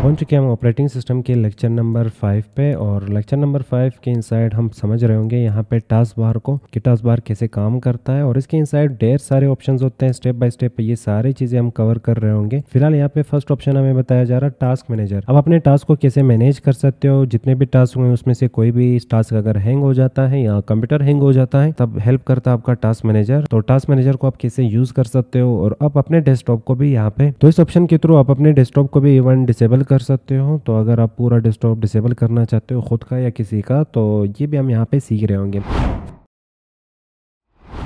पहुंच चुके हम ऑपरेटिंग सिस्टम के लेक्चर नंबर फाइव पे और लेक्चर नंबर फाइव के इनसाइड हम समझ रहे होंगे यहाँ पे टास्क बार को कि टास्क बार कैसे काम करता है और इसके इनसाइड ढेर सारे ऑप्शन होते हैं स्टेप बाय स्टेप ये सारी चीजें हम कवर कर रहे होंगे फिलहाल यहाँ पे फर्स्ट ऑप्शन हमें बताया जा रहा है टास्क मैनेजर अब अपने टास्क को कैसे मैनेज कर सकते हो जितने भी टास्क हुए उसमें से कोई भी टास्क अगर हैंग हो जाता है या कंप्यूटर हैंग हो जाता है तब हेल्प करता है आपका टास्क मैनेजर तो टास्क मैनेजर को आप कैसे यूज कर सकते हो और आप अपने डेस्कटॉप को भी यहाँ पे तो इस ऑप्शन के थ्रू आप अपने डेस्कटॉप को भी इवन डिसेबल कर सकते हो तो अगर आप पूरा डेस्कटॉप डिसेबल करना चाहते हो ख़ुद का या किसी का तो ये भी हम यहाँ पे सीख रहे होंगे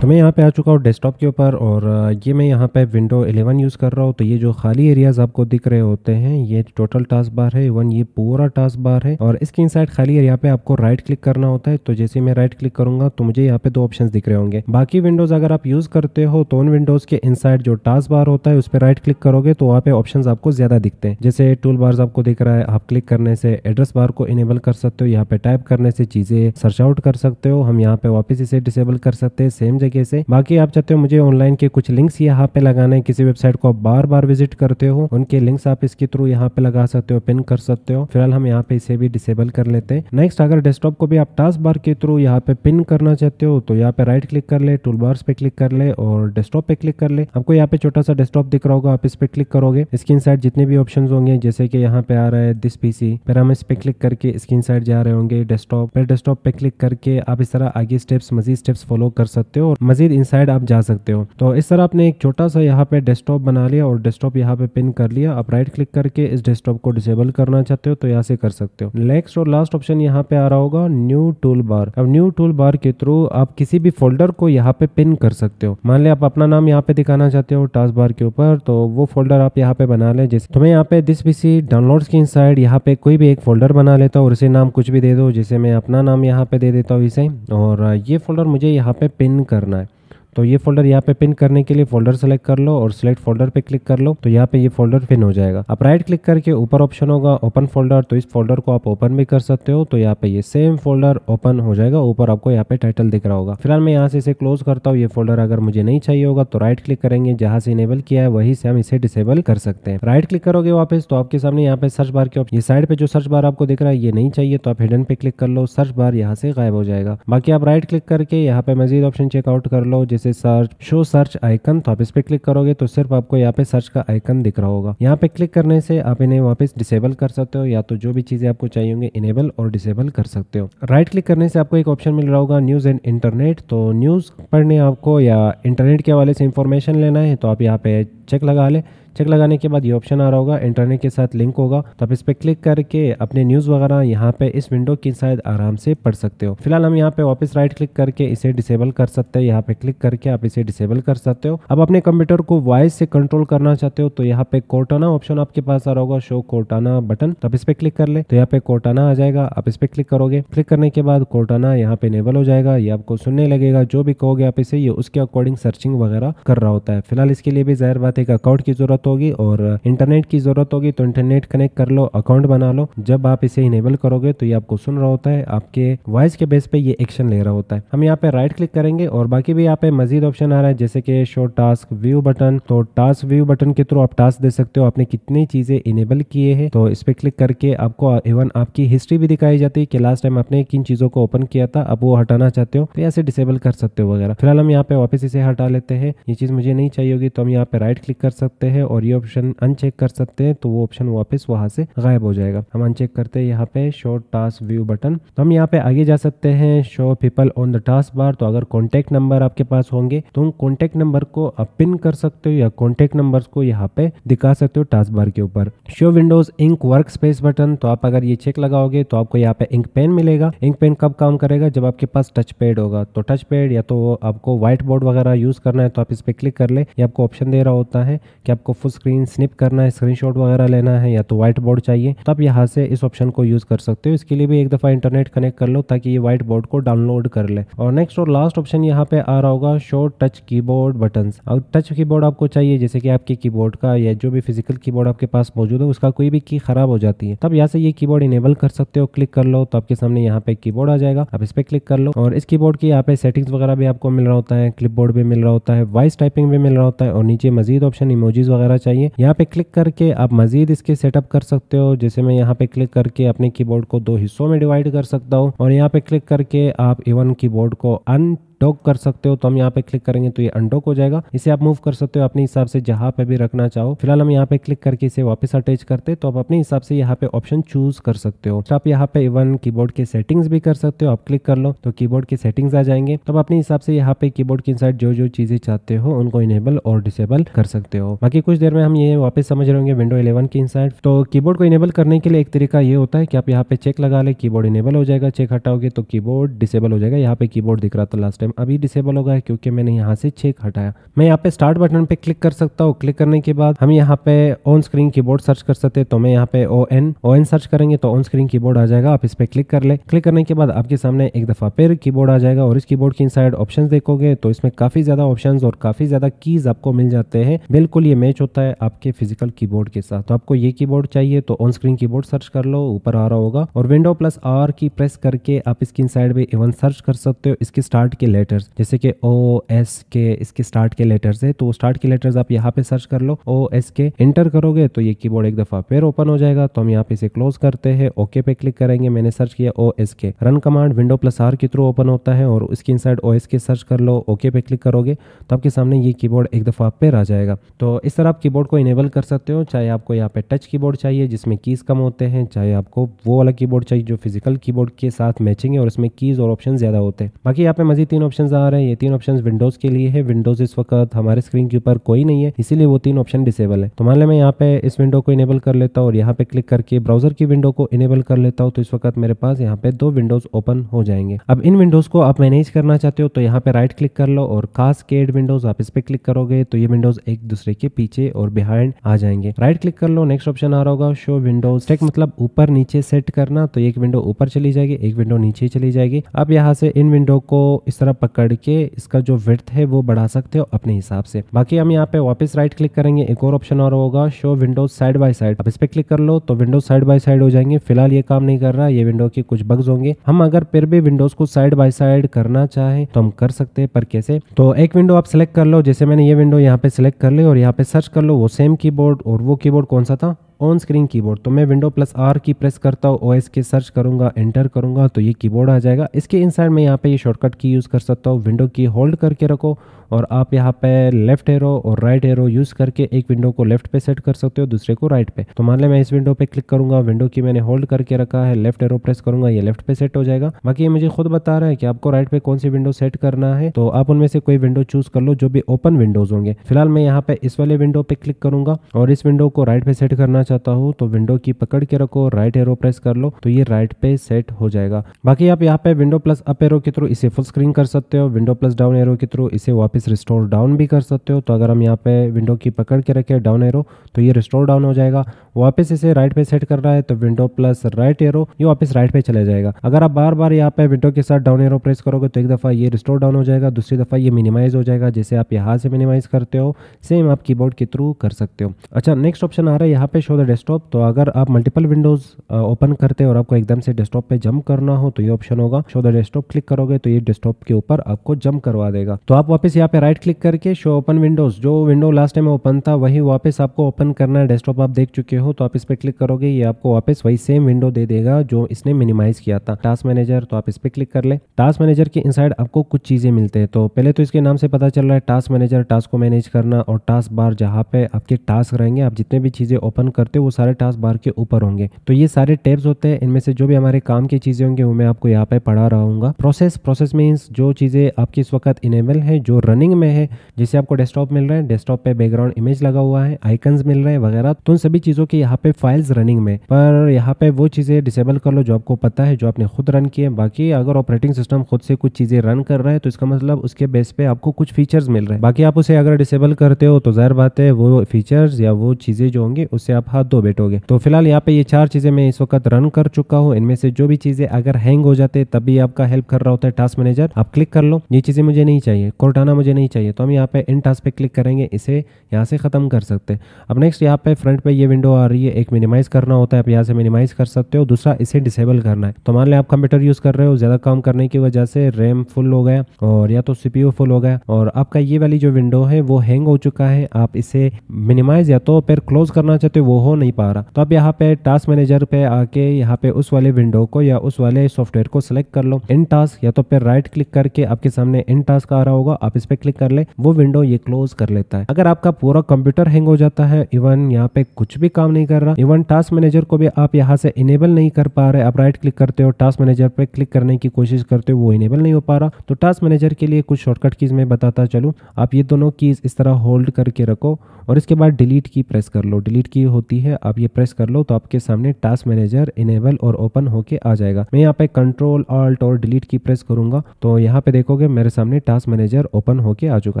तो मैं यहाँ पे आ चुका हूँ डेस्कटॉप के ऊपर और ये मैं यहाँ पे विंडो 11 यूज़ कर रहा हूँ तो ये जो खाली एरियाज़ आपको दिख रहे होते हैं ये टोटल टास्क बार है वन ये पूरा टास्क बार है और इसके इनसाइड खाली एरिया पे आपको राइट क्लिक करना होता है तो जैसे मैं राइट क्लिक करूंगा तो मुझे यहाँ पे दो ऑप्शन दिख रहे होंगे बाकी विंडोज़ अगर आप यूज़ करते हो तो उन विंडोज़ के इन जो टास्क बार होता है उस पर राइट क्लिक करोगे तो वहाँ पे ऑप्शन आपको ज़्यादा दिखते हैं जैसे टूल बार्स आपको दिख रहा है आप क्लिक करने से एड्रेस बार को इनेबल कर सकते हो यहाँ पे टाइप करने से चीज़ें सर्च आउट कर सकते हो हम यहाँ पे वापस इसे डिसेबल कर सकते हैं सेम जगह तरीके से बाकी आप चाहते हो मुझे ऑनलाइन के कुछ लिंक्स यहाँ पे लगाने किसी वेबसाइट को आप बार बार विजिट करते हो उनके लिंक्स आप इसके थ्रू यहाँ पे लगा सकते हो पिन कर सकते हो फिलहाल हम यहाँ पे इसे भी डिसेबल कर लेते हैं नेक्स्ट अगर डेस्कटॉप को भी आप टास्क बार के थ्रू यहाँ पे पिन करना चाहते हो तो यहाँ पे राइट क्लिक कर ले टूल बार्स पे क्लिक कर ले और डेस्कटॉप पे क्लिक कर ले आपको यहाँ पे छोटा सा डेस्कटॉप दिख रहा होगा आप इस पे क्लिक करोगे स्क्रीन साइड जितने भी ऑप्शन होंगे जैसे कि यहाँ पे आ रहा है दिस पीसी फिर हम इस पे क्लिक करके स्क्रीन साइड जा रहे होंगे डेस्कटॉप फिर डेस्कटॉप पे क्लिक करके आप इस तरह आगे स्टेप्स मजीद स्टेप्स फॉलो कर सकते हो और मजीद इन आप जा सकते हो तो इस तरह आपने एक छोटा सा यहाँ पे डेस्कटॉप बना लिया और डेस्कटॉप यहाँ पे पिन कर लिया आप राइट क्लिक करके इस डेस्कटॉप को डिसेबल करना चाहते हो तो यहाँ से कर सकते हो नेक्स्ट और लास्ट ऑप्शन यहाँ पे आ रहा होगा न्यू टूल बार अब न्यू टूल बार के थ्रू आप किसी भी फोल्डर को यहाँ पे पिन कर सकते हो मान लिया आप अपना नाम यहाँ पे दिखाना चाहते हो टास्क बार के ऊपर तो वो फोल्डर आप यहाँ पे बना ले जैसे तुम्हें यहाँ पे this PC downloads inside यहाँ पे कोई भी एक फोल्डर बना लेता हूँ और इसे नाम कुछ भी दे दो जैसे मैं अपना नाम यहाँ पे दे देता हूँ इसे और ये फोल्डर मुझे यहाँ पे पिन करना करना है तो ये फोल्डर यहाँ पे पिन करने के लिए फोल्डर सेलेक्ट कर लो और सिलेक्ट फोल्डर पे क्लिक कर लो तो यहाँ पे ये फोल्डर पिन हो जाएगा आप राइट क्लिक करके ऊपर ऑप्शन होगा ओपन फोल्डर तो इस फोल्डर को आप ओपन भी कर सकते हो तो यहाँ पे ये सेम फोल्डर ओपन हो जाएगा ऊपर आपको यहाँ पे टाइटल दिख रहा होगा फिलहाल मैं यहाँ से इसे क्लोज करता हूँ ये फोल्डर अगर मुझे नहीं चाहिए होगा तो राइट क्लिक करेंगे जहाँ से इनेबल किया है वही से हम इसे डिसेबल कर सकते हैं राइट क्लिक करोगे वापस तो आपके सामने यहाँ पे सर्च बार के ऑप्शन ये साइड पे जो सर्च बार आपको दिख रहा है ये नहीं चाहिए तो आप हिडन पे क्लिक कर लो सर्च बार यहाँ से गायब हो जाएगा बाकी आप राइट क्लिक करके यहाँ पे मजीद ऑप्शन चेकआउट कर लो जैसे सर्च शो सर्च आइकन तो आप इस पर क्लिक करोगे तो सिर्फ आपको यहाँ पे सर्च का आइकन दिख रहा होगा यहाँ पे क्लिक करने से आप इन्हें वापस डिसेबल कर सकते हो या तो जो भी चीज़ें आपको चाहिए होंगे इनेबल और डिसेबल कर सकते हो राइट क्लिक करने से आपको एक ऑप्शन मिल रहा होगा न्यूज़ एंड इंटरनेट तो न्यूज़ पढ़ने आपको या इंटरनेट के हवाले से इंफॉर्मेशन लेना है तो आप यहाँ पे चेक लगा ले चेक लगाने के बाद ये ऑप्शन आ रहा होगा इंटरनेट के साथ लिंक होगा तो आप इस पर क्लिक करके अपने न्यूज़ वगैरह यहाँ पे इस विंडो की शायद आराम से पढ़ सकते हो फिलहाल हम यहाँ पे वापस राइट क्लिक करके इसे डिसेबल कर सकते हैं यहाँ पे क्लिक करके आप इसे डिसेबल कर सकते हो अब अपने कंप्यूटर को वॉइस से कंट्रोल करना चाहते हो तो यहाँ पे कोटाना ऑप्शन आपके पास आ रहा होगा शो कोटाना बटन तो आप इस पे क्लिक कर ले तो यहाँ पे कोटाना आ जाएगा आप इस पर क्लिक करोगे क्लिक करने के बाद कोटाना यहाँ पे इनेबल हो जाएगा ये आपको सुनने लगेगा जो भी कहोगे आप इसे ये उसके अकॉर्डिंग सर्चिंग वगैरह कर रहा होता है फिलहाल इसके लिए भी जाहिर बात का अकाउंट की जरूरत होगी और इंटरनेट की जरूरत होगी तो इंटरनेट कनेक्ट कर लो अकाउंट बना लो जब आप इसे इनेबल करोगे तो ये आपको सुन रहा होता है आपके वॉइस के बेस पे ये एक्शन ले रहा होता है हम यहाँ पे राइट क्लिक करेंगे और बाकी भी यहाँ पे मजीद ऑप्शन आ रहा है जैसे कि शो टास्क व्यू बटन तो टास्क व्यू बटन के थ्रू आप टास्क दे सकते हो आपने कितनी चीजें इनेबल किए हैं तो इस पे क्लिक करके आपको इवन आपकी हिस्ट्री भी दिखाई जाती है कि लास्ट टाइम आपने किन चीजों को ओपन किया था अब वो हटाना चाहते हो तो यहाँ से डिसेबल कर सकते हो वगैरह फिलहाल हम यहाँ पे वापस इसे हटा लेते हैं ये चीज मुझे नहीं चाहिए होगी तो हम यहाँ पे राइट क्लिक कर सकते हैं और ये ऑप्शन अनचेक कर सकते हैं तो वो ऑप्शन वापस वहां से गायब हो जाएगा हम अनचेक करते हैं यहाँ पे शो टास्क व्यू बटन तो हम यहाँ पे आगे जा सकते हैं show people on the task bar तो अगर कॉन्टेक्ट नंबर आपके पास होंगे तो कॉन्टेक्ट नंबर को आप पिन कर सकते हो या कॉन्टेक्ट नंबर को यहाँ पे दिखा सकते हो टास्क बार के ऊपर show Windows ink workspace button तो आप अगर ये चेक लगाओगे तो आपको यहाँ पे इंक पेन मिलेगा इंक पेन कब काम करेगा जब आपके पास टच पैड होगा तो टच पेड या तो आपको व्हाइट बोर्ड वगैरह यूज करना है तो आप इस पर क्लिक कर ले ये आपको ऑप्शन दे रहा होता है होता है कि आपको फुल स्क्रीन स्निप करना है स्क्रीन वगैरह लेना है या तो व्हाइट बोर्ड चाहिए तो आप यहाँ से इस ऑप्शन को यूज़ कर सकते हो इसके लिए भी एक दफ़ा इंटरनेट कनेक्ट कर लो ताकि ये व्हाइट बोर्ड को डाउनलोड कर ले और नेक्स्ट और लास्ट ऑप्शन यहाँ पे आ रहा होगा शो टच कीबोर्ड बोर्ड और टच कीबोर्ड आपको चाहिए जैसे कि आपके की का या जो भी फिजिकल की आपके पास मौजूद है उसका कोई भी की खराब हो जाती है तब यहाँ से ये की इनेबल कर सकते हो क्लिक कर लो तो आपके सामने यहाँ पे की आ जाएगा आप इस पर क्लिक कर लो और इस की यहाँ पे सेटिंग्स वगैरह भी आपको मिल रहा होता है बोर्ड भी मिल रहा होता है वॉइस टाइपिंग भी मिल रहा होता है और नीचे मजीद मजीद ऑप्शन इमोजीज वगैरह चाहिए यहाँ पे क्लिक करके आप मजीद इसके सेटअप कर सकते हो जैसे मैं यहाँ पे क्लिक करके अपने कीबोर्ड को दो हिस्सों में डिवाइड कर सकता हूँ और यहाँ पे क्लिक करके आप इवन कीबोर्ड को अन डॉक कर सकते हो तो हम यहाँ पे क्लिक करेंगे तो ये अनडॉक हो जाएगा इसे आप मूव कर सकते हो अपने हिसाब से जहाँ पे भी रखना चाहो फिलहाल हम यहाँ पे क्लिक करके इसे वापस अटैच करते तो आप अपने हिसाब से यहाँ पे ऑप्शन चूज कर सकते हो तो आप यहाँ पे इवन कीबोर्ड के सेटिंग्स भी कर सकते हो आप क्लिक कर लो तो कीबोर्ड के सेटिंग्स आ जाएंगे तो आप अपने हिसाब से यहाँ पे कीबोर्ड की साइड जो जो चीजें चाहते हो उनको इनेबल और डिसेबल कर सकते हो बाकी कुछ देर में हम ये वापस समझ रहे विंडो इलेवन की इनसाइड तो कीबोर्ड को इनेबल करने के लिए एक तरीका ये होता है कि आप यहाँ पे चेक लगा ले कीबोर्ड इनेबल हो जाएगा चेक हटाओगे तो कीबोर्ड डिसेबल हो जाएगा यहाँ पे कीबोर्ड दिख रहा था लास्ट टाइम सिस्टम अभी डिसेबल होगा क्योंकि मैंने यहाँ से चेक हटाया मैं यहाँ पे स्टार्ट बटन पे क्लिक कर सकता हूँ क्लिक करने के बाद हम यहाँ पे ऑन स्क्रीन कीबोर्ड सर्च कर सकते हैं तो मैं यहाँ पे O N O N search करेंगे तो ऑन स्क्रीन कीबोर्ड आ जाएगा आप इस पे क्लिक कर ले क्लिक करने के बाद आपके सामने एक दफा फिर कीबोर्ड आ जाएगा और इस कीबोर्ड के इनसाइड ऑप्शन देखोगे तो इसमें काफी ज्यादा ऑप्शन और काफी ज्यादा कीज आपको मिल जाते हैं बिल्कुल ये मैच होता है आपके फिजिकल कीबोर्ड के साथ तो आपको ये कीबोर्ड चाहिए तो ऑन स्क्रीन कीबोर्ड सर्च कर लो ऊपर आ रहा होगा और window plus R key press करके आप इसकी इन साइड में इवन सर्च कर सकते हो इसके स्टार्ट के लेफ्ट लेटर्स जैसे कि ओ एस के इसके स्टार्ट तो के लेटर्स है तो स्टार्ट के लेटर्स आप यहाँ पे सर्च कर लो ओ एस के एंटर करोगे तो ये कीबोर्ड एक दफा फिर ओपन हो जाएगा तो हम यहाँ पे इसे क्लोज करते हैं ओके पे क्लिक करेंगे मैंने सर्च किया O S K run command window plus R के थ्रू ओपन होता है और उसके inside O S K search कर लो ओके पे क्लिक करोगे तो आपके सामने ये कीबोर्ड एक दफा फिर आ जाएगा तो इस तरह आप कीबोर्ड को इनेबल कर सकते हो चाहे आपको यहाँ पे टच कीबोर्ड चाहिए जिसमें कीज कम होते हैं चाहे आपको वो वाला कीबोर्ड चाहिए जो फिजिकल कीबोर्ड के साथ मैचिंग है और इसमें कीज और ऑप्शन ज्यादा होते हैं बाकी यहाँ पे मजीद तीन ऑप्शन आ रहे हैं ये तीन ऑप्शन विंडोज के लिए है विंडोज इस वक्त हमारे स्क्रीन के ऊपर कोई नहीं है इसीलिए वो तीन ऑप्शन डिसेबल है तो मान लें मैं यहाँ पे इस विंडो को इनेबल कर लेता हूँ और यहाँ पे क्लिक करके ब्राउजर की विंडो को इनेबल कर लेता हूँ तो इस वक्त मेरे पास यहाँ पे दो विंडोज ओपन हो जाएंगे अब इन विंडोज को आप मैनेज करना चाहते हो तो यहाँ पे राइट क्लिक कर लो और खास केड विंडोज आप इस पे क्लिक करोगे तो ये विंडोज एक दूसरे के पीछे और बिहाइंड आ जाएंगे राइट क्लिक कर लो नेक्स्ट ऑप्शन आ रहा होगा शो विंडोज टेक मतलब ऊपर नीचे सेट करना तो एक विंडो ऊपर चली जाएगी एक विंडो नीचे चली जाएगी अब यहाँ से इन विंडो को इस तरह तरह पकड़ के इसका जो विर्थ है वो बढ़ा सकते हो अपने हिसाब से बाकी हम यहाँ पे वापस राइट क्लिक करेंगे एक और ऑप्शन और होगा show windows side by side अब इस पर क्लिक कर लो तो विंडोज साइड बाय साइड हो जाएंगे फिलहाल ये काम नहीं कर रहा ये विंडो के कुछ बग्स होंगे हम अगर फिर भी विंडोज को साइड बाय साइड करना चाहे तो हम कर सकते हैं पर कैसे तो एक विंडो आप सिलेक्ट कर लो जैसे मैंने ये विंडो यहाँ पे सिलेक्ट कर ली और यहाँ पे सर्च कर लो वो सेम कीबोर्ड और वो कीबोर्ड कौन सा था ऑन स्क्रीन कीबोर्ड तो मैं window plus R key press करता हूँ ओ के सर्च करूँगा एंटर करूँगा तो ये कीबोर्ड आ जाएगा इसके इनसाइड मैं यहाँ पे ये शॉर्टकट की यूज़ कर सकता हूँ विंडो की होल्ड करके रखो और आप यहाँ पे लेफ्ट एरो और राइट एरो यूज करके एक विंडो को लेफ्ट पे सेट कर सकते हो दूसरे को राइट पे तो मान ले मैं इस विंडो पे क्लिक करूंगा विंडो की मैंने होल्ड करके रखा है लेफ्ट एरो प्रेस करूंगा ये लेफ्ट पे सेट हो जाएगा बाकी ये मुझे खुद बता रहा है कि आपको राइट पे कौन सी विंडो सेट करना है तो आप उनमें से कोई विंडो चूज कर लो जो भी ओपन विंडोज होंगे फिलहाल मैं यहाँ पे इस वाले विंडो पे क्लिक करूंगा और इस विंडो को राइट पे सेट करना चाहता हूँ तो विंडो की पकड़ के रखो राइट एरो प्रेस कर लो तो ये राइट पे सेट हो जाएगा बाकी आप यहाँ पे विंडो प्लस अप एरो के थ्रू इसे फुल स्क्रीन कर सकते हो विंडो प्लस डाउन एरो के थ्रू इसे वापस इस रिस्टोर डाउन भी कर सकते हो तो अगर हम यहाँ पे विंडो की पकड़ के रखें डाउन एरो तो ये रिस्टोर डाउन हो जाएगा वापस इसे राइट पे सेट करना है तो विंडो प्लस राइट एरो ये वापस राइट पे चले जाएगा अगर आप बार बार यहाँ पे विंडो के साथ डाउन एरो प्रेस करोगे तो एक दफ़ा ये रिस्टोर डाउन हो जाएगा दूसरी दफ़ा ये मिनिमाइज हो जाएगा जैसे आप यहाँ से मिनिमाइज करते हो सेम आप की के थ्रू कर सकते हो अच्छा नेक्स्ट ऑप्शन आ रहा है यहाँ पे शो द डेस्कटॉप तो अगर आप मल्टीपल विंडोज ओपन करते हो और आपको एकदम से डेस्कटॉप पे जम्प करना हो तो ये ऑप्शन होगा शो द डेस्कटॉप क्लिक करोगे तो ये डेस्कटॉप के ऊपर आपको जंप करवा देगा तो आप वापस यहाँ पे राइट क्लिक करके शो ओपन विंडोज़ जो विंडो लास्ट टाइम ओपन था वही वापस आपको ओपन करना है डेस्कटॉप आप देख चुके हो तो आप इस पर क्लिक करोगे ये आपको वापस वही सेम विंडो दे देगा जो इसने मिनिमाइज किया था टास्क मैनेजर तो आप इस पर क्लिक कर ले टास्क मैनेजर के इन आपको कुछ चीज़ें मिलते हैं तो पहले तो इसके नाम से पता चल रहा है टास्क मैनेजर टास्क को मैनेज करना और टास्क बार जहाँ पे आपके टास्क रहेंगे आप जितने भी चीज़ें ओपन करते हो वो सारे टास्क बार के ऊपर होंगे तो ये सारे टेब्स होते हैं इनमें से जो भी हमारे काम की चीज़ें होंगे वो मैं आपको यहाँ पे पढ़ा रहा हूँ प्रोसेस प्रोसेस मीन्स जो चीज़ें आपके इस वक्त इनेबल है जो रन रनिंग में है जिसे आपको डेस्कटॉप मिल रहा है डेस्कटॉप पे बैकग्राउंड इमेज लगा हुआ है आइकन्स मिल रहे हैं वगैरह तो उन सभी चीज़ों की यहाँ पे फाइल्स रनिंग में पर यहाँ पे वो चीज़ें डिसेबल कर लो जो आपको पता है जो आपने खुद रन किए बाकी अगर ऑपरेटिंग सिस्टम खुद से कुछ चीज़ें रन कर रहा है तो इसका मतलब उसके बेस पे आपको कुछ फीचर्स मिल रहे हैं बाकी आप उसे अगर डिसेबल करते हो तो ज़ाहिर बात है वो फीचर्स या वो चीज़ें जो होंगी उससे आप हाथ धो बैठोगे तो फिलहाल यहाँ पे ये चार चीज़ें मैं इस वक्त रन कर चुका हूँ इनमें से जो भी चीज़ें अगर हैंग हो जाते तभी आपका हेल्प कर रहा होता है टास्क मैनेजर आप क्लिक कर लो ये चीज़ें मुझे नहीं चाहिए कोर्टाना मुझे मुझे नहीं चाहिए तो हम यहाँ पे इन टास्क पे क्लिक करेंगे इसे यहाँ से ख़त्म कर सकते हैं अब नेक्स्ट यहाँ पे फ्रंट पे ये विंडो आ रही है एक मिनिमाइज़ करना होता है आप यहाँ से मिनिमाइज़ कर सकते हो दूसरा इसे डिसेबल करना है तो मान लें आप कंप्यूटर यूज़ कर रहे हो ज़्यादा काम करने की वजह से रैम फुल हो गया और या तो सी फुल हो गया और आपका ये वाली जो विंडो है वो हैंग हो चुका है आप इसे मिनिमाइज़ या तो फिर क्लोज करना चाहते हो वो हो नहीं पा रहा तो आप यहाँ पर टास्क मैनेजर पर आके यहाँ पर उस वाले विंडो को या उस वाले सॉफ्टवेयर को सिलेक्ट कर लो इन टास्क या तो फिर राइट क्लिक करके आपके सामने इन टास्क आ रहा होगा आप इस पर क्लिक कर ले वो विंडो ये क्लोज कर लेता है अगर आपका पूरा कंप्यूटर हैंग हो जाता है इवन यहाँ पे कुछ भी काम नहीं कर रहा इवन टास्क मैनेजर को भी आप यहाँ से इनेबल नहीं कर पा रहे आप राइट क्लिक करते हो टास्क मैनेजर पे क्लिक करने की कोशिश करते हो वो इनेबल नहीं हो पा रहा तो टास्क मैनेजर के लिए कुछ शॉर्टकट कीज मैं बताता चलूँ आप ये दोनों कीज इस तरह होल्ड करके रखो और इसके बाद डिलीट की प्रेस कर लो डिलीट की होती है आप ये प्रेस कर लो तो आपके सामने टास्क मैनेजर इनेबल और ओपन होके आ जाएगा मैं यहाँ पे कंट्रोल ऑल्ट और डिलीट की प्रेस करूंगा तो यहाँ पे देखोगे मेरे सामने टास्क मैनेजर ओपन होके आ चुका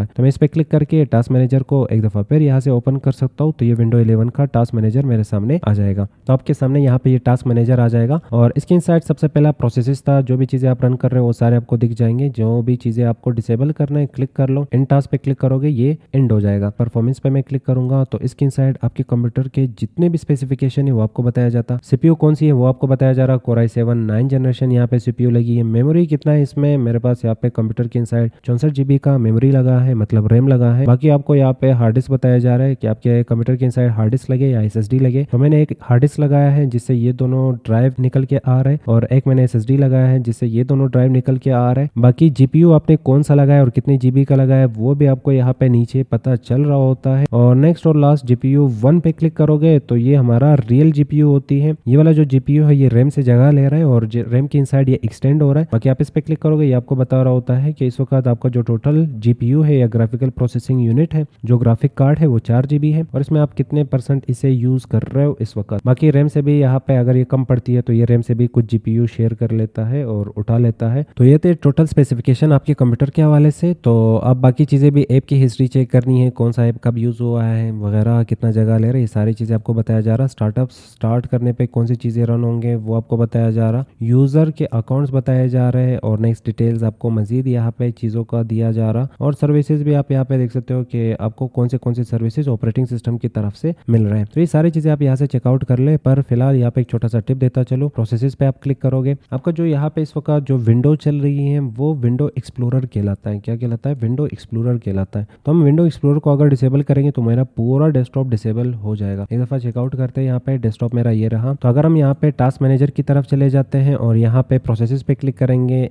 है तो मैं इस पर क्लिक करके टास्क मैनेजर को एक दफा फिर यहाँ से ओपन कर सकता हूँ तो ये विंडो इलेवन का टास्क मैनेजर मेरे सामने आ जाएगा तो आपके सामने यहाँ पे ये टास्क मैनेजर आ जाएगा और इसके इन सबसे पहला प्रोसेस था जो भी चीजें आप रन कर रहे हो वो सारे आपको दिख जाएंगे जो भी चीजें आपको डिसेबल करना है क्लिक कर लो इन टास्क पे क्लिक करोगे ये एंड हो जाएगा परफॉर्मेंस पे मैं क्लिक करूंगा तो इसके इन आपके कंप्यूटर के जितने भी स्पेसिफिकेशन है वो आपको बताया जाता सीपीयू कौन सी है वो आपको बताया जा रहा है कोराई सेवन नाइन जनरेशन यहाँ पे सीपीयू लगी है मेमोरी कितना है इसमें मेरे पास यहाँ पे कंप्यूटर के इन साइड का मेमोरी मेमोरी लगा है मतलब रैम लगा है बाकी आपको यहाँ पे हार्ड डिस्क बताया जा रहा है कि आपके कंप्यूटर के इनसाइड हार्ड डिस्क लगे या एस लगे तो मैंने एक हार्ड डिस्क लगाया है जिससे ये दोनों ड्राइव निकल के आ रहे और एक मैंने एस लगाया है जिससे ये दोनों ड्राइव निकल के आ रहे बाकी जीपीयू आपने कौन सा लगाया और कितने जीबी का लगाया वो भी आपको यहाँ पे नीचे पता चल रहा होता है और नेक्स्ट और लास्ट जीपीयू वन पे क्लिक करोगे तो ये हमारा रियल जीपीयू होती है ये वाला जो जीपीयू है ये रैम से जगह ले रहा है और रैम के इनसाइड ये एक्सटेंड हो रहा है बाकी आप इस पे क्लिक करोगे ये आपको बता रहा होता है कि इस वक्त आपका जो टोटल जीपीयू है या ग्राफिकल प्रोसेसिंग यूनिट है जो ग्राफिक कार्ड है वो चार जीबी है और इसमें आप कितने परसेंट इसे यूज कर रहे हो इस वक्त बाकी रैम से भी यहाँ पे अगर ये कम पड़ती है तो ये रैम से भी कुछ जीपीयू शेयर कर लेता है और उठा लेता है तो ये थे टोटल स्पेसिफिकेशन आपके कंप्यूटर के हवाले से तो अब बाकी चीज़ें भी ऐप की हिस्ट्री चेक करनी है कौन सा ऐप कब यूज़ हुआ है वगैरह कितना जगह ले रहा है ये सारी चीज़ें आपको बताया जा रहा है स्टार्टअप स्टार्ट करने पे कौन सी चीज़ें रन होंगे वो आपको बताया जा रहा यूज़र के अकाउंट्स बताए जा रहे हैं और नेक्स्ट डिटेल्स आपको मज़ीद यहाँ पे चीज़ों का दिया जा रहा और सर्विसेज भी आप यहाँ पे देख सकते हो कि आपको कौन से कौन से सर्विसेज ऑपरेटिंग सिस्टम की तरफ से मिल रहे हैं तो ये सारी चीजें आप यहाँ से चेकआउट कर ले पर फिलहाल यहाँ पे एक छोटा सा टिप देता चलो प्रोसेस पे आप क्लिक करोगे आपका जो यहाँ पे इस वक्त जो विंडो चल रही है वो विंडो एक्सप्लोरर कहलाता है क्या कहलाता है विंडो एक्सप्लोरर कहलाता है तो हम विंडो एक्सप्लोरर को अगर डिसेबल करेंगे तो मेरा पूरा डेस्कटॉप डिसेबल हो जाएगा एक दफा चेकआउट करते हैं यहाँ पे डेस्कटॉप मेरा ये रहा तो अगर हम यहाँ पे टास्क मैनेजर की तरफ चले जाते हैं और यहाँ पे प्रोसेसेस पे क्लिक करेंगे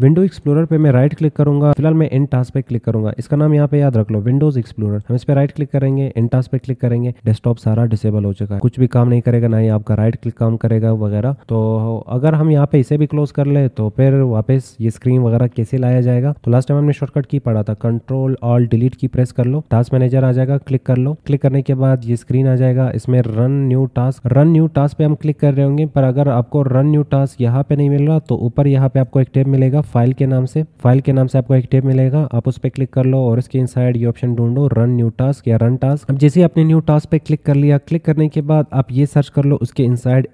विंडो एक्सप्लोरर पे मैं राइट क्लिक करूंगा फिलहाल मैं इन टास्क पे क्लिक करूंगा इसका नाम यहाँ पे याद रख लो विंडोज एक्सप्लोरर हम इस पे राइट क्लिक करेंगे इन टास्क पे क्लिक करेंगे डेस्कटॉप सारा डिसेबल हो चुका है कुछ भी काम नहीं करेगा ना ही आपका राइट क्लिक काम करेगा वगैरह तो अगर हम यहाँ पे इसे भी क्लोज कर ले तो फिर वापस ये स्क्रीन वगैरह कैसे लाया जाएगा तो लास्ट टाइम हमने शॉर्टकट की पड़ा था control alt delete key press कर लो टास्क मैनेजर आ जाएगा क्लिक कर लो क्लिक करने के बाद ये स्क्रीन आ जाएगा इसमें run new task run new task पे हम क्लिक कर रहे होंगे पर अगर आपको रन न्यू टास्क यहाँ पे नहीं मिल रहा तो ऊपर यहाँ पे आपको एक टेप मिलेगा मिलेगा फाइल के नाम से फाइल के नाम से आपको एक टेप मिलेगा आप उस पर क्लिक कर लो और इसके इनसाइड ये ऑप्शन ढूंढो रन न्यू टास्क या रन टास्क अब जैसे आपने न्यू टास्क पे क्लिक कर लिया क्लिक करने के बाद आप ये सर्च कर लो उसके इन साइड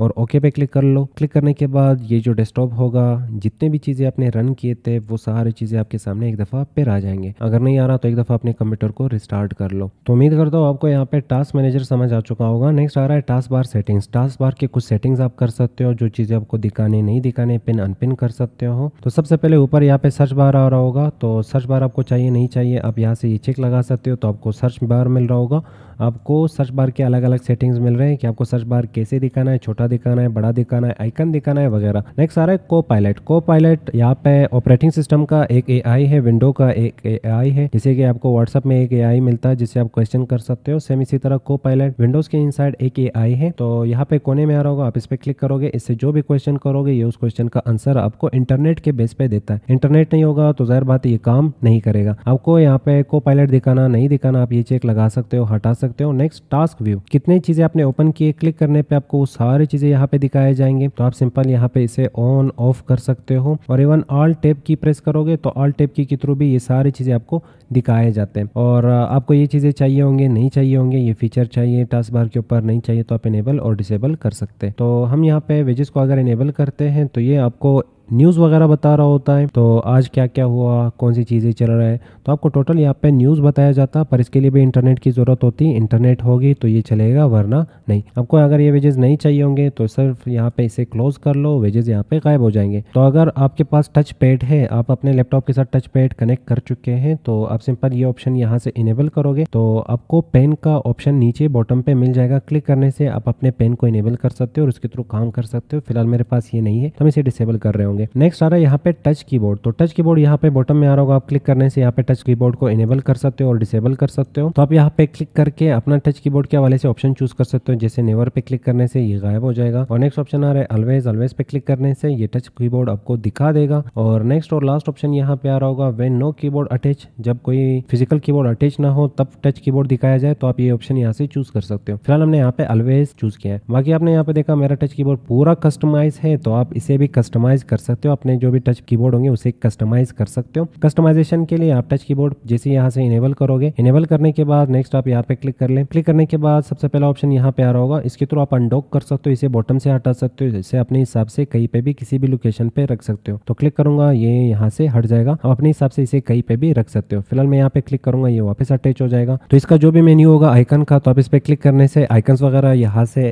और ओके okay पे क्लिक कर लो क्लिक करने के बाद ये जो डेस्कटॉप होगा जितने भी चीजें आपने रन किए थे वो सारी चीजें आपके सामने एक दफा पे आ जाएंगे अगर नहीं आ रहा तो एक दफा अपने कंप्यूटर को रिस्टार्ट कर लो तो उम्मीद करता हूँ आपको यहाँ पे टास्क मैनेजर समझ आ चुका होगा नेक्स्ट आ रहा है taskbar settings task bar के कुछ सेटिंग्स आप कर सकते हो जो चीजें आपको दिखाने नहीं दिखाने पिन अनपिन कर सकते हो तो सबसे पहले ऊपर यहाँ पे सर्च बार आ रहा होगा तो सर्च बार आपको चाहिए नहीं चाहिए आप यहाँ से ये चेक लगा सकते हो तो आपको सर्च बार मिल रहा होगा आपको सर्च बार के अलग अलग सेटिंग्स मिल रहे हैं कि आपको सर्च बार कैसे दिखाना है छोटा दिखाना है बड़ा दिखाना है आइकन दिखाना है वगैरह नेक्स्ट आ रहा है को पायलट को पायलट यहाँ पे ऑपरेटिंग सिस्टम का एक ए है विंडो का एक ए है जैसे कि आपको व्हाट्सअप में एक ए मिलता है जिससे आप क्वेश्चन कर सकते हो सेम इसी तरह को पायलट विंडोज के इन एक ए है तो यहाँ पे कोने में आ रहा होगा आप इस पर क्लिक करोगे इससे जो भी क्वेश्चन करोगे ये उस क्वेश्चन का आंसर आपको इंटरनेट के बेस पे देता है इंटरनेट नहीं होगा तो जाहिर बात ये काम नहीं करेगा आपको यहाँ पे को पायलट दिखाना नहीं दिखाना आप ये चेक लगा सकते हो हटा सकते सकते हो नेक्स्ट टास्क व्यू कितने चीजें आपने ओपन किए क्लिक करने पे आपको सारी चीजें यहाँ पे दिखाए जाएंगे तो आप सिंपल यहाँ पे इसे ऑन ऑफ कर सकते हो और even alt tab key press करोगे तो ऑल टेप की थ्रू भी ये सारी चीजें आपको दिखाए जाते हैं और आपको ये चीजें चाहिए होंगे नहीं चाहिए होंगे ये फीचर चाहिए टास्क बार के ऊपर नहीं चाहिए तो आप इनेबल और डिसेबल कर सकते हैं तो हम यहाँ पे वेजेस को अगर इनेबल करते हैं तो ये आपको न्यूज़ वगैरह बता रहा होता है तो आज क्या क्या हुआ कौन सी चीज़ें चल रहा है तो आपको टोटल यहाँ पे न्यूज़ बताया जाता है पर इसके लिए भी इंटरनेट की ज़रूरत होती है इंटरनेट होगी तो ये चलेगा वरना नहीं आपको अगर ये वेजेस नहीं चाहिए होंगे तो सिर्फ यहाँ पे इसे क्लोज कर लो वेजेस यहाँ पे गायब हो जाएंगे तो अगर आपके पास टच पैड है आप अपने लैपटॉप के साथ टच पैड कनेक्ट कर चुके हैं तो आप सिंपल ये ऑप्शन यहाँ से इनेबल करोगे तो आपको पेन का ऑप्शन नीचे बॉटम पे मिल जाएगा क्लिक करने से आप अपने पेन को इनेबल कर सकते हो और उसके थ्रू काम कर सकते हो फिलहाल मेरे पास ये नहीं है तो हम इसे डिसेबल कर रहे होंगे होंगे नेक्स्ट आ रहा है यहाँ पे टच कीबोर्ड तो टच कीबोर्ड यहाँ पे बॉटम में आ रहा होगा आप क्लिक करने से यहाँ पे टच कीबोर्ड को इनेबल कर सकते हो और डिसेबल कर सकते हो तो आप यहाँ पे क्लिक करके अपना टच कीबोर्ड के हवाले से ऑप्शन चूज कर सकते हो जैसे नेवर पे क्लिक करने से ये गायब हो जाएगा और नेक्स्ट ऑप्शन आ रहा है अलवेज अलवेज पे क्लिक करने से ये टच कीबोर्ड आपको दिखा देगा और नेक्स्ट और लास्ट ऑप्शन यहाँ पे आ रहा होगा वेन नो कीबोर्ड अटैच जब कोई फिजिकल कीबोर्ड अटैच ना हो तब टच कीबोर्ड दिखाया जाए तो आप ये ऑप्शन यहाँ से चूज कर सकते हो फिलहाल हमने यहाँ पे ऑलवेज चूज किया है बाकी आपने यहाँ पे देखा मेरा टच कीबोर्ड पूरा कस्टमाइज है तो आप इसे भी कस्टमाइज कर सकते सकते हो अपने जो भी टच कीबोर्ड होंगे उसे कस्टमाइज कर सकते हो कस्टमाइजेशन के लिए आप टच कीबोर्ड जैसे यहाँ से इनेबल करोगे इनेबल करने के बाद नेक्स्ट आप यहाँ पे क्लिक कर ले क्लिक करने के बाद सबसे पहला ऑप्शन यहाँ पे आ रहा होगा इसके थ्रू आप अनडॉक कर सकते हो इसे बॉटम से हटा सकते हो इसे अपने हिसाब से कहीं पे भी किसी भी लोकेशन पे रख सकते हो तो क्लिक करूंगा ये यहाँ से हट जाएगा आप अपने हिसाब से इसे कहीं पे भी रख सकते हो फिलहाल मैं यहाँ पे क्लिक करूंगा ये वापस अटैच हो जाएगा तो इसका जो भी मेन्यू होगा आइकन का तो आप इस पे क्लिक करने से आइकन वगैरह यहाँ से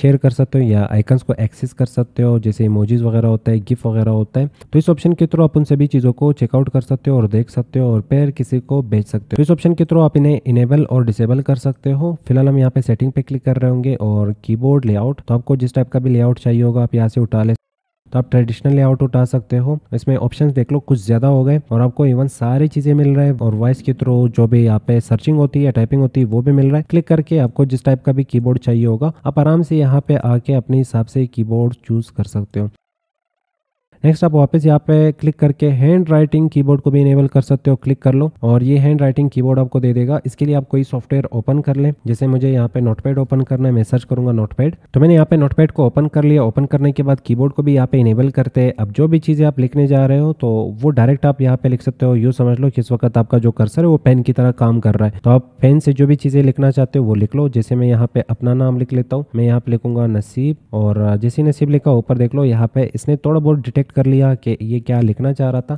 शेयर कर सकते हो या आइकन को एक्सेस कर सकते हो जैसे इमोजीज वगैरह होता है गिफ्ट वगैरह वगैरह होता है तो इस ऑप्शन के थ्रू आप उन सभी चीज़ों को चेकआउट कर सकते हो और देख सकते हो और पेयर किसी को भेज सकते हो तो इस ऑप्शन के थ्रू आप इन्हें इनेबल और डिसेबल कर सकते हो फिलहाल हम यहाँ पे सेटिंग पे क्लिक कर रहे होंगे और कीबोर्ड लेआउट तो आपको जिस टाइप का भी लेआउट चाहिए होगा आप यहाँ से उठा ले तो आप ट्रेडिशनल लेआउट उठा सकते हो इसमें ऑप्शंस देख लो कुछ ज़्यादा हो गए और आपको इवन सारी चीज़ें मिल रहा है और वॉइस के थ्रू जो भी यहाँ पे सर्चिंग होती है टाइपिंग होती है वो भी मिल रहा है क्लिक करके आपको जिस टाइप का भी कीबोर्ड चाहिए होगा आप आराम से यहाँ पे आके अपने हिसाब से कीबोर्ड चूज कर सकते हो नेक्स्ट आप वापस यहाँ पे क्लिक करके हैंड राइटिंग कीबोर्ड को भी इनेबल कर सकते हो क्लिक कर लो और ये हैंड राइटिंग कीबोर्ड आपको दे देगा इसके लिए आप कोई सॉफ्टवेयर ओपन कर लें जैसे मुझे यहाँ पे नोटपैड ओपन करना है मैं सर्च करूंगा नोटपैड तो मैंने यहाँ पे नोटपैड को ओपन कर लिया ओपन करने के बाद कीबोर्ड को भी यहाँ पे इनेबल करते हैं अब जो भी चीज़ें आप लिखने जा रहे हो तो वो डायरेक्ट आप यहाँ पे लिख सकते हो यू समझ लो कि इस वक्त आपका जो कर्सर है वो पेन की तरह काम कर रहा है तो आप पेन से जो भी चीज़ें लिखना चाहते हो वो लिख लो जैसे मैं यहाँ पे अपना नाम लिख लेता हूँ मैं यहाँ पे लिखूंगा नसीब और जैसे नसीब लिखा ऊपर देख लो यहाँ पे इसने थोड़ा बहुत डिटेक्ट एक्सेप्ट कर लिया कि ये क्या लिखना चाह रहा था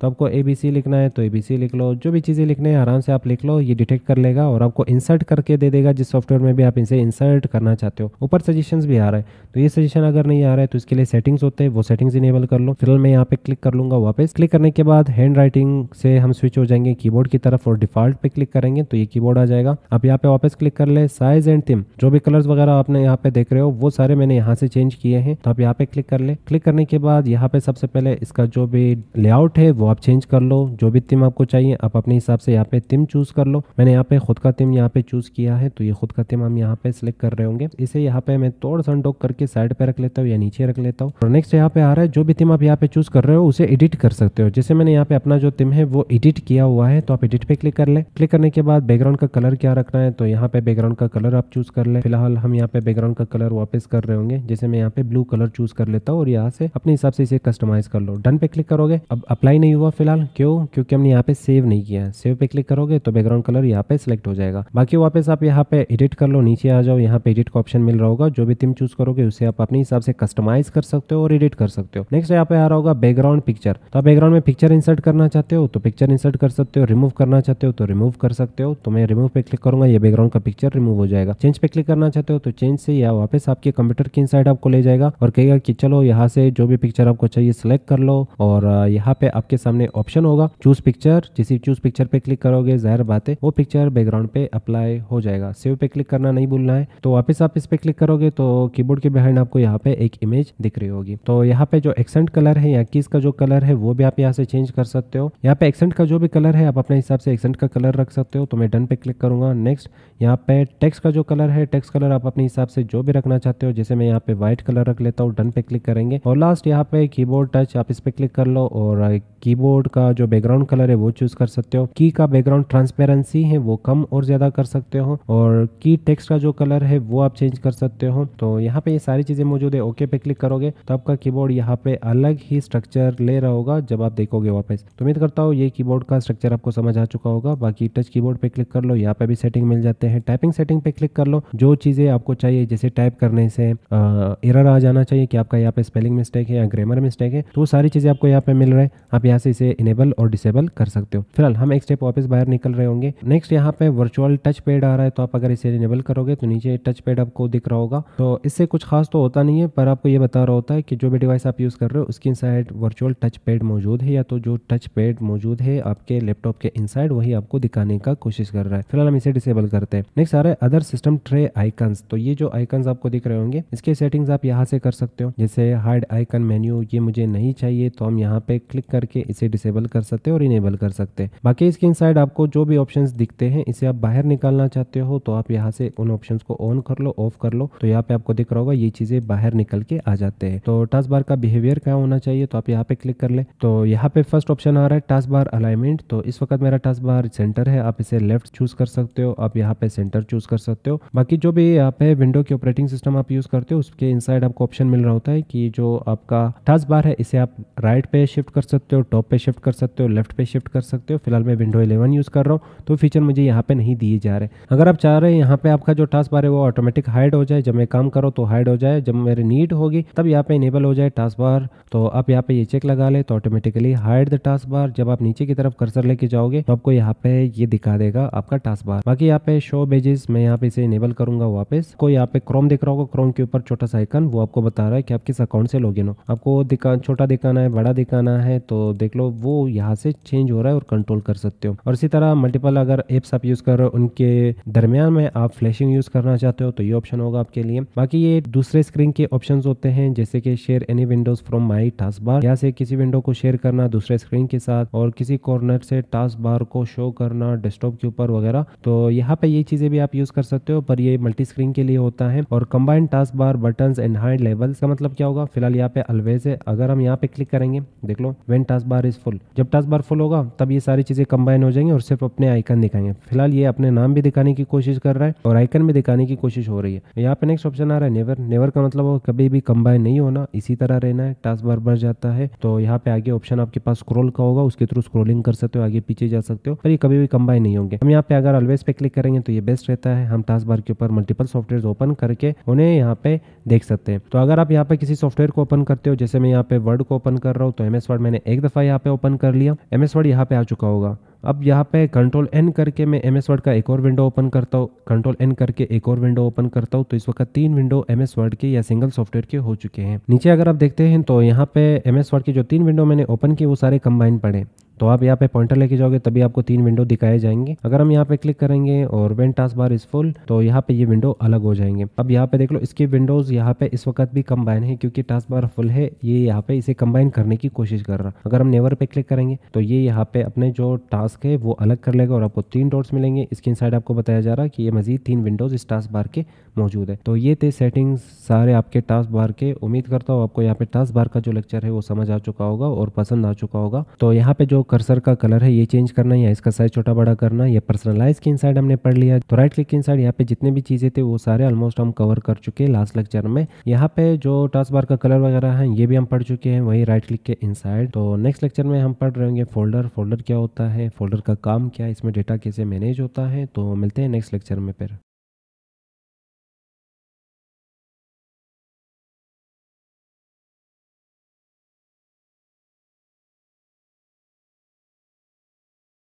तो आपको ए बी सी लिखना है तो ए बी सी लिख लो जो भी चीज़ें लिखने हैं आराम से आप लिख लो ये डिटेक्ट कर लेगा और आपको इंसर्ट करके दे देगा जिस सॉफ्टवेयर में भी आप इसे इंसर्ट करना चाहते हो ऊपर सजेशन भी आ रहा है तो ये सजेशन अगर नहीं आ रहा है तो इसके लिए सेटिंग्स होते हैं वो सेटिंग्स इनेबल कर लो फिलहाल मैं यहाँ पे क्लिक कर लूँगा वापस क्लिक करने के बाद हैंड राइटिंग से हम स्विच हो जाएंगे कीबोर्ड की तरफ और डिफॉल्ट पे क्लिक करेंगे तो ये कीबोर्ड आ जाएगा आप यहाँ पे वापस क्लिक कर ले साइज एंड थिम जो भी कलर्स वगैरह आपने यहाँ पे देख रहे हो वो सारे मैंने यहाँ से चेंज किए हैं तो आप यहाँ पे क्लिक कर ले क्लिक करने के बाद यहाँ पे सबसे पहले इसका जो भी लेआउट है वो आप चेंज कर लो जो भी तिम आपको चाहिए आप अपने हिसाब से यहाँ पे तिम चूज़ कर लो मैंने यहाँ पे खुद का तिम यहाँ पे चूज़ किया है तो ये खुद का तिम हम यहाँ पे सिलेक्ट कर रहे होंगे इसे यहाँ पे मैं तोड़ सनडोक करके साइड पे रख लेता हूँ या नीचे रख लेता हूँ और नेक्स्ट यहाँ पे आ रहा है जो भी तिम आप यहाँ पे चूज़ कर रहे हो उसे एडिट कर सकते हो जैसे मैंने यहाँ पे अपना जो तिम है वो एडिट किया हुआ है तो आप एडिट पे क्लिक कर ले क्लिक करने के बाद बैकग्राउंड का कलर क्या रखना है तो यहाँ पे बैकग्राउंड का कलर आप चूज़ कर ले फिलहाल हम यहाँ पे बैकग्राउंड का कलर वापस कर रहे होंगे जैसे मैं यहाँ पे ब्लू कलर चूज़ कर लेता हूँ और यहाँ से अपने हिसाब से इसे कस्टमाइज कर लो डन पे क्लिक करोगे अब अप्लाई नहीं नहीं हुआ फिलहाल क्यों क्योंकि हमने यहाँ पे सेव नहीं किया सेव पे क्लिक करोगे तो बैकग्राउंड कलर यहाँ पे सिलेक्ट हो जाएगा बाकी वापस आप यहाँ पे एडिट कर लो नीचे आ जाओ यहाँ पे एडिट का ऑप्शन मिल रहा होगा जो भी थीम चूज करोगे उसे आप अपने हिसाब से कस्टमाइज कर सकते हो और एडिट कर सकते हो नेक्स्ट यहाँ पे आ रहा होगा बैकग्राउंड पिक्चर तो आप बैकग्राउंड में पिक्चर इंसर्ट करना चाहते हो तो पिक्चर इंसर्ट कर सकते हो रिमूव करना चाहते हो तो रिमूव कर सकते हो तो मैं रिमूव पे क्लिक करूंगा ये बैकग्राउंड का पिक्चर रिमूव हो जाएगा चेंज पे क्लिक करना चाहते हो तो चेंज से या वापस आपके कंप्यूटर की इनसाइड आपको ले जाएगा और कहेगा कि चलो यहाँ से जो भी पिक्चर आपको चाहिए सिलेक्ट कर लो और यहाँ पे आपके सामने ऑप्शन होगा चूज पिक्चर जिस चूज पिक्चर पे क्लिक करोगे जहर बात है वो पिक्चर बैकग्राउंड पे अप्लाई हो जाएगा सेव पे क्लिक करना नहीं भूलना है तो वापस आप इस पे क्लिक करोगे तो कीबोर्ड के बिहाइंड आपको यहाँ पे एक इमेज दिख रही होगी तो यहाँ पे जो एक्सेंट कलर है या किस का जो कलर है वो भी आप यहाँ से चेंज कर सकते हो यहाँ पे एक्सेंट का जो भी कलर है आप अपने हिसाब से एक्सेंट का कलर रख सकते हो तो मैं डन पे क्लिक करूंगा नेक्स्ट यहाँ पे टेक्स्ट का जो कलर है टेक्स्ट कलर आप अपने हिसाब से जो भी रखना चाहते हो जैसे मैं यहाँ पे व्हाइट कलर रख लेता हूँ डन पे क्लिक करेंगे और लास्ट यहाँ पे कीबोर्ड टच आप इस पे क्लिक कर लो और की uh, कीबोर्ड का जो बैकग्राउंड कलर है वो चूज कर सकते हो की का बैकग्राउंड ट्रांसपेरेंसी है वो कम और ज्यादा कर सकते हो और की टेक्स्ट का जो कलर है वो आप चेंज कर सकते हो तो यहाँ पे ये सारी चीजें मौजूद है ओके पे क्लिक करोगे तो आपका कीबोर्ड यहाँ पे अलग ही स्ट्रक्चर ले रहा होगा जब आप देखोगे वापस तो उम्मीद करता हूँ ये कीबोर्ड का स्ट्रक्चर आपको समझ आ चुका होगा बाकी टच कीबोर्ड पे क्लिक कर लो यहाँ पे भी सेटिंग मिल जाते हैं टाइपिंग सेटिंग पे क्लिक कर लो जो चीजें आपको चाहिए जैसे टाइप करने से एरर आ जाना चाहिए कि आपका यहाँ पे स्पेलिंग मिस्टेक है या ग्रामर मिस्टेक है तो सारी चीजें आपको यहाँ पे मिल रहा है आप यहाँ से से इसे इनेबल और डिसेबल कर सकते हो फिलहाल हम एक स्टेप वापस बाहर निकल रहे होंगे नेक्स्ट यहाँ पे वर्चुअल टच पैड आ रहा है तो आप अगर इसे इनेबल करोगे तो नीचे टच पैड आपको दिख रहा होगा तो इससे कुछ खास तो होता नहीं है पर आपको ये बता रहा होता है कि जो भी डिवाइस आप यूज़ कर रहे हो उसकी इन वर्चुअल टच पैड मौजूद है या तो जो टच पैड मौजूद है आपके लैपटॉप के इन वही आपको दिखाने का कोशिश कर रहा है फिलहाल हम इसे डिसेबल करते हैं नेक्स्ट आ रहा है अदर सिस्टम ट्रे आइकन्स तो ये जो आइकन्स आपको दिख रहे होंगे इसके सेटिंग्स आप यहाँ से कर सकते हो जैसे हार्ड आइकन मेन्यू ये मुझे नहीं चाहिए तो हम यहाँ पे क्लिक करके इसे डिसेबल कर सकते हैं और इनेबल कर सकते हैं बाकी इसके इनसाइड आपको जो भी ऑप्शंस दिखते हैं इसे आप बाहर निकालना चाहते हो तो आप यहाँ से उन ऑप्शंस को ऑन कर लो ऑफ कर लो तो यहाँ पे आपको दिख रहा होगा ये चीजें बाहर निकल के आ जाते हैं तो टास्क बार का बिहेवियर क्या होना चाहिए तो आप यहाँ पे क्लिक कर ले तो यहाँ पे फर्स्ट ऑप्शन आ रहा है टास्क बार अलाइनमेंट तो इस वक्त मेरा टास्क बार सेंटर है आप इसे लेफ्ट चूज कर सकते हो आप यहाँ पे सेंटर चूज कर सकते हो बाकी जो भी यहाँ पे विंडो के ऑपरेटिंग सिस्टम आप यूज करते हो उसके इनसाइड आपको ऑप्शन मिल रहा होता है कि जो आपका टास्क बार है इसे आप राइट पे शिफ्ट कर सकते हो टॉप टॉप पे शिफ्ट कर सकते हो लेफ्ट पे शिफ्ट कर सकते हो फिलहाल मैं विंडो 11 यूज़ कर रहा हूँ तो फीचर मुझे यहाँ पे नहीं दिए जा रहे अगर आप चाह रहे हैं यहाँ पे आपका जो टास्क बार है वो ऑटोमेटिक हाइड हो जाए जब मैं काम करो तो हाइड हो जाए जब मेरी नीड होगी तब यहाँ पे इनेबल हो जाए टास्क बार तो आप यहाँ पे ये चेक लगा ले तो automatically hide the task taskbar जब आप नीचे की तरफ कर्सर लेके जाओगे तो आपको यहाँ पे ये दिखा देगा आपका टास्क बार बाकी यहाँ पे शो बेजेस मैं यहाँ पे इसे इनेबल करूंगा वापस को यहाँ पे क्रोम दिख रहा होगा क्रोम के ऊपर छोटा सा आइकन वो आपको बता रहा है कि आप किस अकाउंट से लॉग हो आपको छोटा दिखाना है बड़ा दिखाना है तो देख देख लो वो यहाँ से चेंज हो रहा है और कंट्रोल कर सकते हो और इसी तरह मल्टीपल अगर एप्स आप यूज़ कर रहे हो उनके दरमियान में आप फ्लैशिंग यूज़ करना चाहते हो तो ये ऑप्शन होगा आपके लिए बाकी ये दूसरे स्क्रीन के ऑप्शन होते हैं जैसे कि share any windows from my taskbar यहाँ से किसी विंडो को शेयर करना दूसरे स्क्रीन के साथ और किसी कॉर्नर से टास्क बार को शो करना डेस्कटॉप के ऊपर वगैरह तो यहाँ पे ये चीज़ें भी आप यूज़ कर सकते हो पर ये मल्टी स्क्रीन के लिए होता है और combined taskbar button and hide labels का मतलब क्या होगा फिलहाल यहाँ पे अलवेज है अगर हम यहाँ पे क्लिक करेंगे देख लो when taskbar bar is full जब टास्क बार फुल होगा तब ये सारी चीज़ें कंबाइन हो जाएंगी और सिर्फ अपने आइकन दिखाएंगे फिलहाल ये अपने नाम भी दिखाने की कोशिश कर रहा है और आइकन भी दिखाने की कोशिश हो रही है यहाँ पे नेक्स्ट ऑप्शन आ रहा है नेवर नेवर का मतलब कभी भी कंबाइन नहीं होना इसी तरह रहना है टास्क बार बढ़ जाता है तो यहाँ पे आगे ऑप्शन आपके पास स्क्रोल का होगा उसके थ्रू स्क्रोलिंग कर सकते हो आगे पीछे जा सकते हो पर ये कभी भी कंबाइन नहीं होंगे हम यहाँ पे अगर ऑलवेज पे क्लिक करेंगे तो ये बेस्ट रहता है हम टास्क बार के ऊपर मल्टीपल सॉफ्टवेयर ओपन करके उन्हें यहाँ पे देख सकते हैं तो अगर आप यहाँ पे किसी सॉफ्टवेयर को ओपन करते हो जैसे मैं यहाँ पे वर्ड को ओपन कर रहा हूँ तो एम वर्ड मैंने एक दफा यहाँ पे ओपन कर लिया एम एस वर्ड यहाँ पे आ चुका होगा अब यहाँ पे कंट्रोल एन करके मैं एम एस वर्ड का एक और विंडो ओपन करता हूँ कंट्रोल एन करके एक और विंडो ओपन करता हूँ तो इस वक्त तीन विंडो एम एस वर्ड के या सिंगल सॉफ्टवेयर के हो चुके हैं नीचे अगर आप देखते हैं तो यहाँ पे एम एस वर्ड की जो तीन विंडो मैंने ओपन की वो सारे कंबाइन पड़े तो आप यहाँ पे पॉइंटर लेके जाओगे तभी आपको तीन विंडो दिखाए जाएंगे अगर हम यहाँ पे क्लिक करेंगे और when taskbar is full तो यहाँ पे ये विंडो अलग हो जाएंगे अब यहाँ पे देख लो इसकी विंडोज यहाँ पे इस वक्त भी कंबाइन है क्योंकि टास्क बार फुल है ये यहाँ पे इसे कंबाइन करने की कोशिश कर रहा अगर हम नेवर पे क्लिक करेंगे तो ये यहाँ पे अपने जो टास्क है वो अलग कर लेगा और आपको तीन डॉट्स मिलेंगे इसके इन आपको बताया जा रहा है कि ये मजीद तीन विंडोज इस टास्क बार के मौजूद है तो ये थे सेटिंग्स सारे आपके टास्क बार के उम्मीद करता हूँ आपको यहाँ पे टास्क बार का जो लेक्चर है वो समझ आ चुका होगा और पसंद आ चुका होगा तो यहाँ पे जो कर्सर का कलर है ये चेंज करना या इसका साइज छोटा बड़ा करना या पर्सनलाइज के इनसाइड हमने पढ़ लिया तो राइट क्लिक के इनसाइड यहाँ पे जितने भी चीजें थे वो सारे ऑलमोस्ट हम कवर कर चुके हैं लास्ट लेक्चर में यहाँ पे जो टास्क बार का कलर वगैरह है ये भी हम पढ़ चुके हैं वही राइट क्लिक के इनसाइड तो नेक्स्ट लेक्चर में हम पढ़ रहे होंगे फोल्डर फोल्डर क्या होता है फोल्डर का काम क्या इसमें डेटा कैसे मैनेज होता है तो मिलते हैं नेक्स्ट लेक्चर में फिर